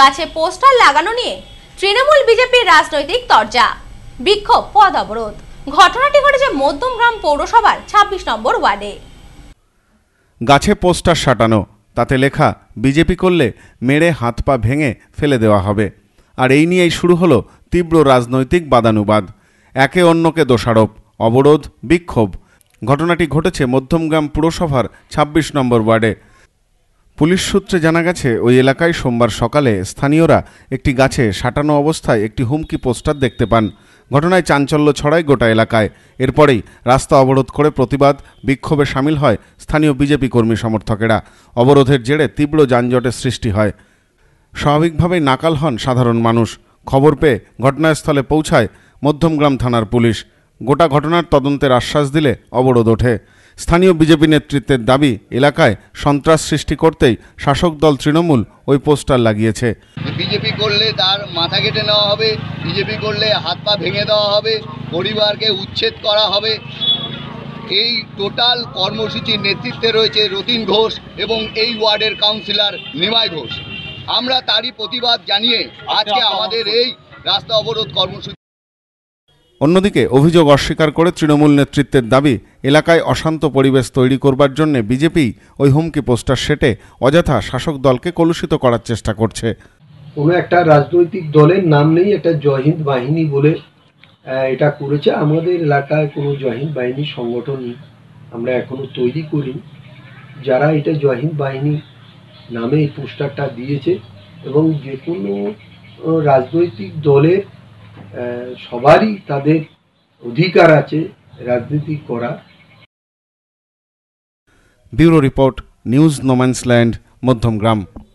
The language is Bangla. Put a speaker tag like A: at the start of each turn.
A: গাছে পোস্টার লাগানো নিয়ে তৃণমূল বিজেপির রাজনৈতিক তরজা বিক্ষোভ পদ অবরোধ ঘটনাটি ঘটেছে মধ্যমগ্রাম পৌরসভার ছাব্বিশ নম্বর ওয়ার্ডে
B: গাছে পোস্টার সাটানো তাতে লেখা বিজেপি করলে মেরে হাত পা ভেঙে ফেলে দেওয়া হবে আর এই নিয়েই শুরু হলো তীব্র রাজনৈতিক বাদানুবাদ একে অন্যকে দোষারোপ অবরোধ বিক্ষোভ ঘটনাটি ঘটেছে মধ্যমগ্রাম পুরসভার ছাব্বিশ নম্বর ওয়ার্ডে পুলিশ সূত্রে জানা গেছে ওই এলাকায় সোমবার সকালে স্থানীয়রা একটি গাছে সাঁটানো অবস্থায় একটি হুমকি পোস্টার দেখতে পান ঘটনায় চাঞ্চল্য ছড়ায় গোটা এলাকায় এরপরেই রাস্তা অবরোধ করে প্রতিবাদ বিক্ষোভে সামিল হয় স্থানীয় বিজেপি কর্মী সমর্থকেরা অবরোধের জেরে তীব্র যানজটের সৃষ্টি হয় স্বাভাবিকভাবেই নাকাল হন সাধারণ মানুষ খবর পেয়ে ঘটনাস্থলে পৌঁছায় মধ্যমগ্রাম থানার পুলিশ গোটা ঘটনার তদন্তের আশ্বাস দিলে অবরোধ ওঠে স্থানীয় বিজেপি নেতৃত্বের দাবি এলাকায় সন্ত্রাস সৃষ্টি করতেই শাসক দল তৃণমূল ওই পোস্টার লাগিয়েছে
C: বিজেপি করলে তার মাথা কেটে নেওয়া হবে বিজেপি করলে হাত পা ভেঙে দেওয়া হবে পরিবারকে উচ্ছেদ করা হবে এই টোটাল কর্মসূচির নেতৃত্বে রয়েছে রতিন ঘোষ এবং এই ওয়ার্ডের কাউন্সিলর নিমাই ঘোষ আমরা তারই প্রতিবাদ জানিয়ে আজকে আমাদের এই রাস্তা অবরোধ কর্মসূচি
B: অন্যদিকে অভিযোগ অস্বীকার করে তৃণমূল নেতৃত্বের দাবি এলাকায় অশান্ত পরিবেশ তৈরি করবার জন্য বিজেপি ওই হুমকি পোস্টার সেটে অযথা শাসক দলকে কলুষিত করার চেষ্টা করছে
A: কোনো একটা রাজনৈতিক দলের নাম নেই এটা জয়হিন্দ বাহিনী বলে এটা করেছে আমাদের এলাকায় কোনো জয়হিন্দ বাহিনী সংগঠন আমরা এখনো তৈরি করি যারা এটা জয়হিন্দ বাহিনী নামে এই পোস্টারটা দিয়েছে এবং যে কোনো রাজনৈতিক দলের সবারই তাদের অধিকার আছে রাজনীতি করা
B: bureau report news no man's land Madhyamgram